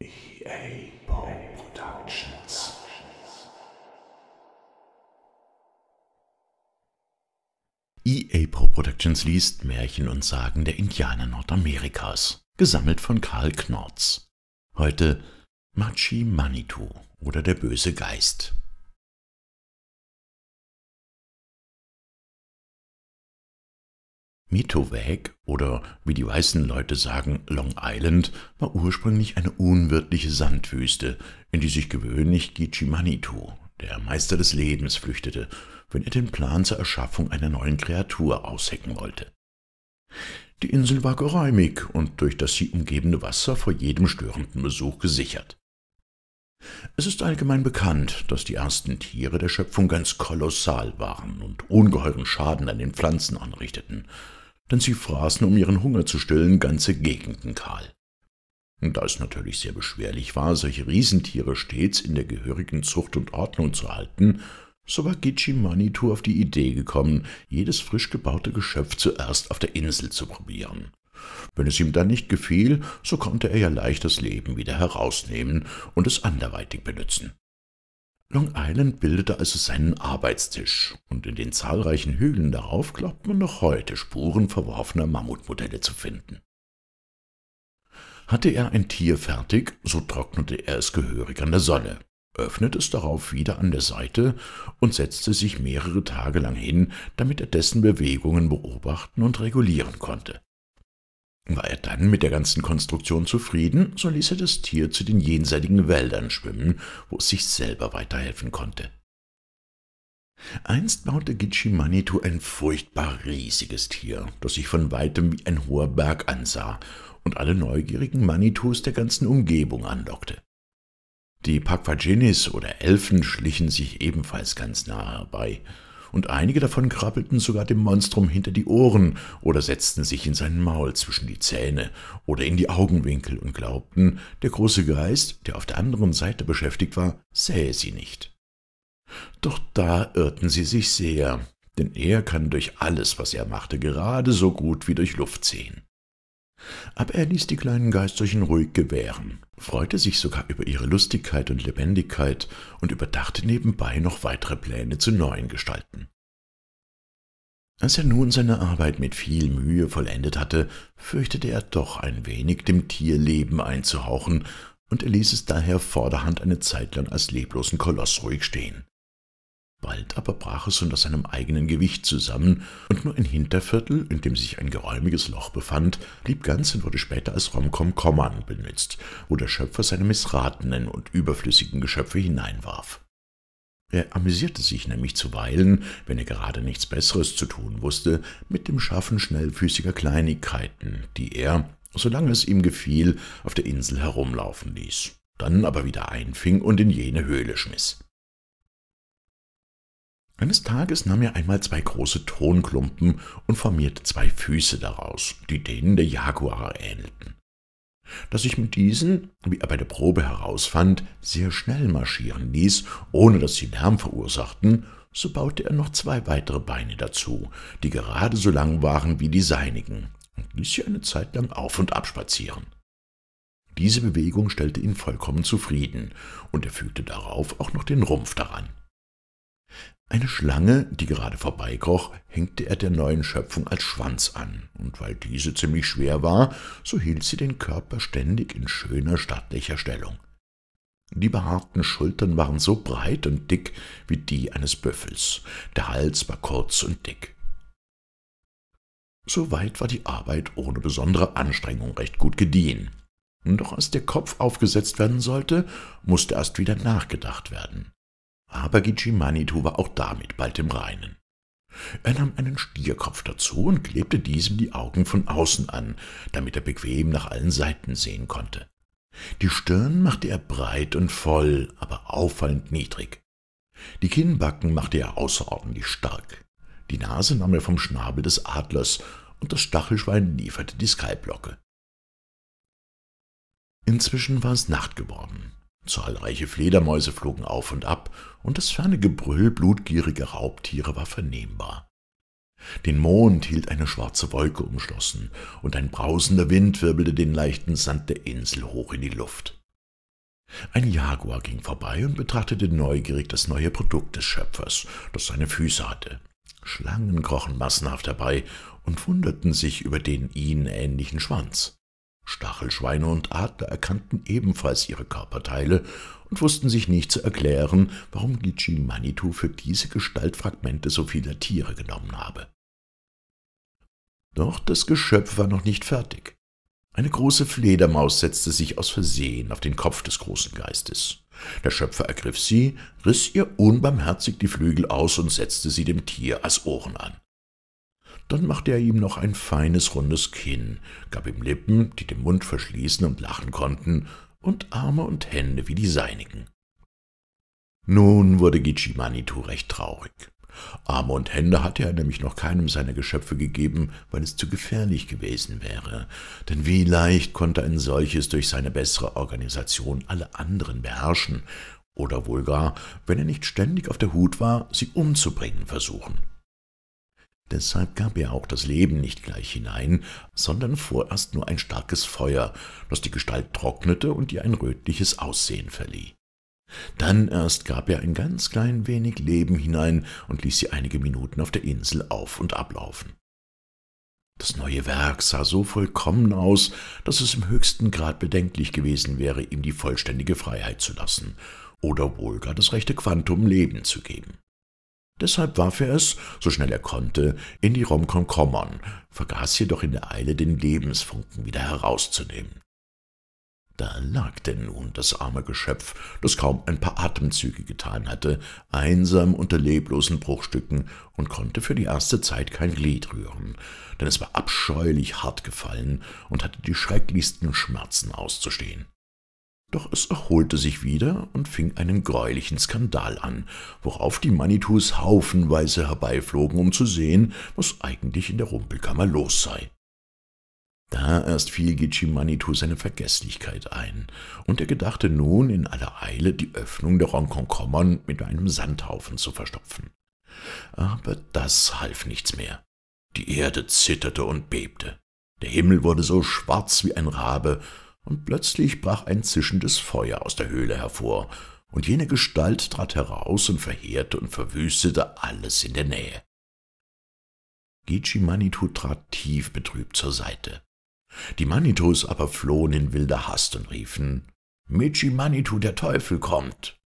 EA Productions. EA Pro Productions liest Märchen und Sagen der Indianer Nordamerikas, gesammelt von Karl Knorz. Heute Machi Manitou oder der böse Geist. Metowaag oder wie die weißen Leute sagen Long Island war ursprünglich eine unwirtliche Sandwüste, in die sich gewöhnlich Gichimanitu, der Meister des Lebens, flüchtete, wenn er den Plan zur Erschaffung einer neuen Kreatur aushecken wollte. Die Insel war geräumig und durch das sie umgebende Wasser vor jedem störenden Besuch gesichert. Es ist allgemein bekannt, dass die ersten Tiere der Schöpfung ganz kolossal waren und ungeheuren Schaden an den Pflanzen anrichteten, denn sie fraßen, um ihren Hunger zu stillen, ganze Gegenden kahl. Und da es natürlich sehr beschwerlich war, solche Riesentiere stets in der gehörigen Zucht und Ordnung zu halten, so war Gichi Manitou auf die Idee gekommen, jedes frisch gebaute Geschöpf zuerst auf der Insel zu probieren. Wenn es ihm dann nicht gefiel, so konnte er ja leicht das Leben wieder herausnehmen und es anderweitig benutzen. Long Island bildete also seinen Arbeitstisch und in den zahlreichen Hügeln darauf glaubt man noch heute Spuren verworfener Mammutmodelle zu finden. Hatte er ein Tier fertig, so trocknete er es gehörig an der Sonne, öffnete es darauf wieder an der Seite und setzte sich mehrere Tage lang hin, damit er dessen Bewegungen beobachten und regulieren konnte. War er dann mit der ganzen Konstruktion zufrieden, so ließ er das Tier zu den jenseitigen Wäldern schwimmen, wo es sich selber weiterhelfen konnte. Einst baute Gitschi Manitou ein furchtbar riesiges Tier, das sich von weitem wie ein hoher Berg ansah und alle neugierigen Manitous der ganzen Umgebung anlockte. Die Pakwajinis oder Elfen schlichen sich ebenfalls ganz nahe herbei, und einige davon krabbelten sogar dem Monstrum hinter die Ohren oder setzten sich in seinen Maul zwischen die Zähne oder in die Augenwinkel und glaubten, der große Geist, der auf der anderen Seite beschäftigt war, sähe sie nicht. Doch da irrten sie sich sehr, denn er kann durch alles, was er machte, gerade so gut wie durch Luft sehen. Aber er ließ die kleinen Geisterchen ruhig gewähren, freute sich sogar über ihre Lustigkeit und Lebendigkeit und überdachte nebenbei noch weitere Pläne zu neuen Gestalten. Als er nun seine Arbeit mit viel Mühe vollendet hatte, fürchtete er doch ein wenig dem Tierleben einzuhauchen, und er ließ es daher vorderhand eine Zeit lang als leblosen Koloss ruhig stehen. Bald aber brach es unter seinem eigenen Gewicht zusammen, und nur ein Hinterviertel, in dem sich ein geräumiges Loch befand, blieb ganz und wurde später als Romcom Kommern benutzt, wo der Schöpfer seine missratenen und überflüssigen Geschöpfe hineinwarf. Er amüsierte sich nämlich zuweilen, wenn er gerade nichts Besseres zu tun wusste, mit dem Schaffen schnellfüßiger Kleinigkeiten, die er, solange es ihm gefiel, auf der Insel herumlaufen ließ, dann aber wieder einfing und in jene Höhle schmiss. Eines Tages nahm er einmal zwei große Tonklumpen und formierte zwei Füße daraus, die denen der Jaguare ähnelten. Dass ich mit diesen, wie er bei der Probe herausfand, sehr schnell marschieren ließ, ohne dass sie Lärm verursachten, so baute er noch zwei weitere Beine dazu, die gerade so lang waren wie die seinigen, und ließ sie eine Zeit lang auf und abspazieren. Diese Bewegung stellte ihn vollkommen zufrieden, und er fügte darauf auch noch den Rumpf daran. Eine Schlange, die gerade vorbeikroch, hängte er der neuen Schöpfung als Schwanz an, und weil diese ziemlich schwer war, so hielt sie den Körper ständig in schöner, stattlicher Stellung. Die behaarten Schultern waren so breit und dick wie die eines Büffels, der Hals war kurz und dick. Soweit war die Arbeit ohne besondere Anstrengung recht gut gediehen. Doch als der Kopf aufgesetzt werden sollte, mußte erst wieder nachgedacht werden. Aber Gicimanitu war auch damit bald im Reinen. Er nahm einen Stierkopf dazu und klebte diesem die Augen von außen an, damit er bequem nach allen Seiten sehen konnte. Die Stirn machte er breit und voll, aber auffallend niedrig. Die Kinnbacken machte er außerordentlich stark. Die Nase nahm er vom Schnabel des Adlers und das Stachelschwein lieferte die Skalblocke. Inzwischen war es Nacht geworden. Zahlreiche Fledermäuse flogen auf und ab, und das ferne Gebrüll blutgieriger Raubtiere war vernehmbar. Den Mond hielt eine schwarze Wolke umschlossen, und ein brausender Wind wirbelte den leichten Sand der Insel hoch in die Luft. Ein Jaguar ging vorbei und betrachtete neugierig das neue Produkt des Schöpfers, das seine Füße hatte. Schlangen krochen massenhaft herbei und wunderten sich über den ihnen ähnlichen Schwanz. Stachelschweine und Adler erkannten ebenfalls ihre Körperteile und wussten sich nicht zu erklären, warum Giji Manitou für diese Gestaltfragmente so vieler Tiere genommen habe. Doch das Geschöpf war noch nicht fertig. Eine große Fledermaus setzte sich aus Versehen auf den Kopf des großen Geistes. Der Schöpfer ergriff sie, riss ihr unbarmherzig die Flügel aus und setzte sie dem Tier als Ohren an. Dann machte er ihm noch ein feines, rundes Kinn, gab ihm Lippen, die den Mund verschließen und lachen konnten, und Arme und Hände wie die seinigen. Nun wurde Manitu recht traurig. Arme und Hände hatte er nämlich noch keinem seiner Geschöpfe gegeben, weil es zu gefährlich gewesen wäre. Denn wie leicht konnte ein solches durch seine bessere Organisation alle anderen beherrschen oder wohl gar, wenn er nicht ständig auf der Hut war, sie umzubringen versuchen. Deshalb gab er auch das Leben nicht gleich hinein, sondern vorerst nur ein starkes Feuer, das die Gestalt trocknete und ihr ein rötliches Aussehen verlieh. Dann erst gab er ein ganz klein wenig Leben hinein und ließ sie einige Minuten auf der Insel auf und ablaufen. Das neue Werk sah so vollkommen aus, dass es im höchsten Grad bedenklich gewesen wäre, ihm die vollständige Freiheit zu lassen oder wohl gar das rechte Quantum Leben zu geben. Deshalb warf er es, so schnell er konnte, in die Romkonkommern, vergaß jedoch in der Eile, den Lebensfunken wieder herauszunehmen. Da lag denn nun das arme Geschöpf, das kaum ein paar Atemzüge getan hatte, einsam unter leblosen Bruchstücken und konnte für die erste Zeit kein Glied rühren, denn es war abscheulich hart gefallen und hatte die schrecklichsten Schmerzen auszustehen. Doch es erholte sich wieder und fing einen greulichen Skandal an, worauf die Manitus haufenweise herbeiflogen, um zu sehen, was eigentlich in der Rumpelkammer los sei. Da erst fiel Gichi Manitou seine Vergesslichkeit ein, und er gedachte nun in aller Eile, die Öffnung der Ronkonkommon mit einem Sandhaufen zu verstopfen. Aber das half nichts mehr. Die Erde zitterte und bebte. Der Himmel wurde so schwarz wie ein Rabe, und plötzlich brach ein zischendes Feuer aus der Höhle hervor, und jene Gestalt trat heraus und verheerte und verwüstete alles in der Nähe. Gichi Manitou trat tief betrübt zur Seite. Die Manitus aber flohen in wilder Hast und riefen, Michi Manitou, der Teufel kommt!